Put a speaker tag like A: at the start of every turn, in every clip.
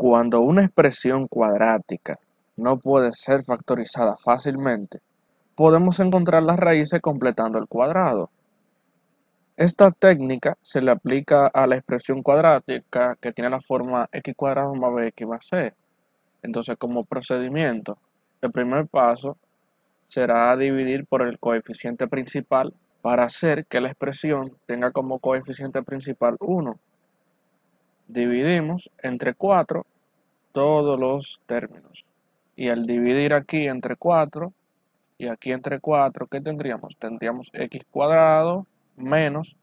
A: Cuando una expresión cuadrática no puede ser factorizada fácilmente, podemos encontrar las raíces completando el cuadrado. Esta técnica se le aplica a la expresión cuadrática que tiene la forma x cuadrado más bx más c. Entonces, como procedimiento, el primer paso será dividir por el coeficiente principal para hacer que la expresión tenga como coeficiente principal 1 dividimos entre 4 todos los términos. Y al dividir aquí entre 4 y aquí entre 4, ¿qué tendríamos? Tendríamos x cuadrado menos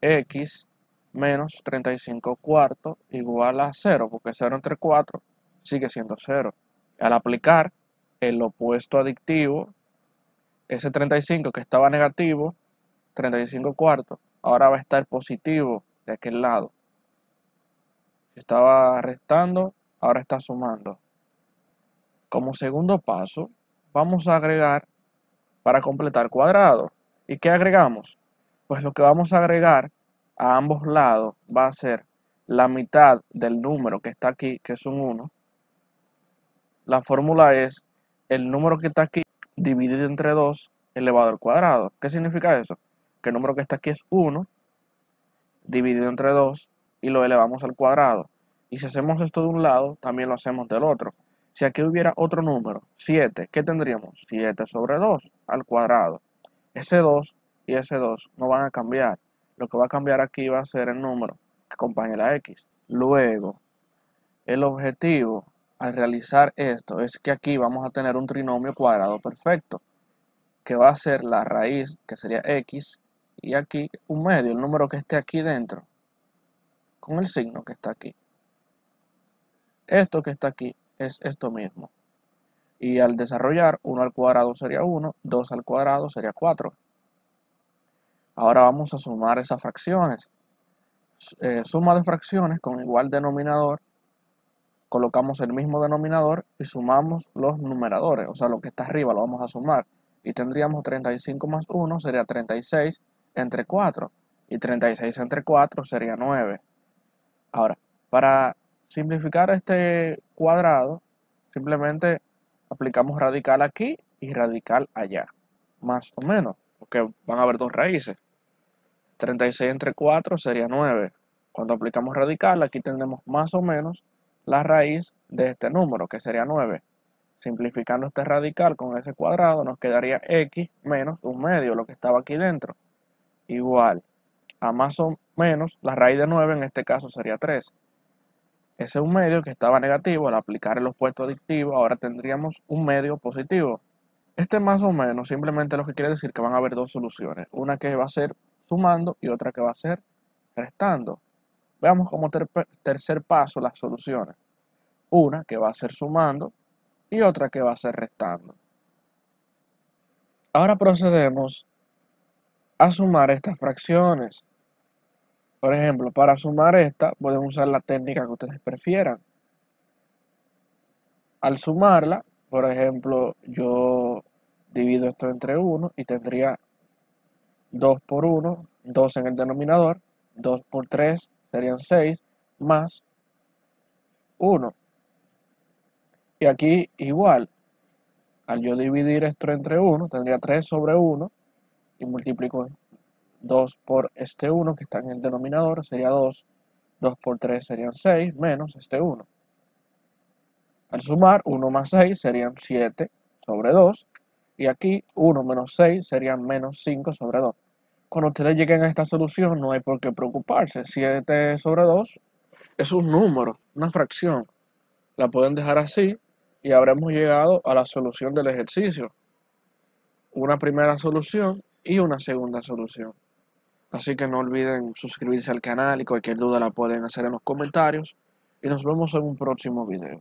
A: x menos 35 cuartos igual a 0, porque 0 entre 4 sigue siendo 0. Al aplicar el opuesto adictivo, ese 35 que estaba negativo, 35 cuartos, ahora va a estar positivo de aquel lado. Estaba restando, ahora está sumando. Como segundo paso, vamos a agregar para completar cuadrado. ¿Y qué agregamos? Pues lo que vamos a agregar a ambos lados va a ser la mitad del número que está aquí, que es un 1. La fórmula es el número que está aquí dividido entre 2 elevado al cuadrado. ¿Qué significa eso? Que el número que está aquí es 1 dividido entre 2 y lo elevamos al cuadrado. Y si hacemos esto de un lado, también lo hacemos del otro. Si aquí hubiera otro número, 7, ¿qué tendríamos? 7 sobre 2 al cuadrado. Ese 2 y ese 2 no van a cambiar. Lo que va a cambiar aquí va a ser el número que acompaña la x. Luego, el objetivo al realizar esto es que aquí vamos a tener un trinomio cuadrado perfecto, que va a ser la raíz, que sería x, y aquí un medio, el número que esté aquí dentro, con el signo que está aquí. Esto que está aquí es esto mismo. Y al desarrollar 1 al cuadrado sería 1, 2 al cuadrado sería 4. Ahora vamos a sumar esas fracciones. Eh, suma de fracciones con igual denominador. Colocamos el mismo denominador y sumamos los numeradores. O sea, lo que está arriba lo vamos a sumar. Y tendríamos 35 más 1 sería 36 entre 4. Y 36 entre 4 sería 9. Ahora, para simplificar este cuadrado, simplemente aplicamos radical aquí y radical allá, más o menos, porque van a haber dos raíces. 36 entre 4 sería 9. Cuando aplicamos radical, aquí tenemos más o menos la raíz de este número, que sería 9. Simplificando este radical con ese cuadrado, nos quedaría x menos un medio, lo que estaba aquí dentro. Igual, a más o menos la raíz de 9, en este caso sería 3. Ese es un medio que estaba negativo, al aplicar el opuesto adictivo, ahora tendríamos un medio positivo. Este más o menos simplemente lo que quiere decir que van a haber dos soluciones, una que va a ser sumando y otra que va a ser restando. Veamos como tercer paso las soluciones. Una que va a ser sumando y otra que va a ser restando. Ahora procedemos a sumar estas fracciones. Por ejemplo, para sumar esta, pueden usar la técnica que ustedes prefieran. Al sumarla, por ejemplo, yo divido esto entre 1 y tendría 2 por 1, 2 en el denominador, 2 por 3 serían 6, más 1. Y aquí igual, al yo dividir esto entre 1, tendría 3 sobre 1 y multiplico 2 por este 1 que está en el denominador sería 2, 2 por 3 serían 6, menos este 1. Al sumar 1 más 6 serían 7 sobre 2 y aquí 1 menos 6 serían menos 5 sobre 2. Cuando ustedes lleguen a esta solución no hay por qué preocuparse, 7 sobre 2 es un número, una fracción. La pueden dejar así y habremos llegado a la solución del ejercicio. Una primera solución y una segunda solución. Así que no olviden suscribirse al canal y cualquier duda la pueden hacer en los comentarios. Y nos vemos en un próximo video.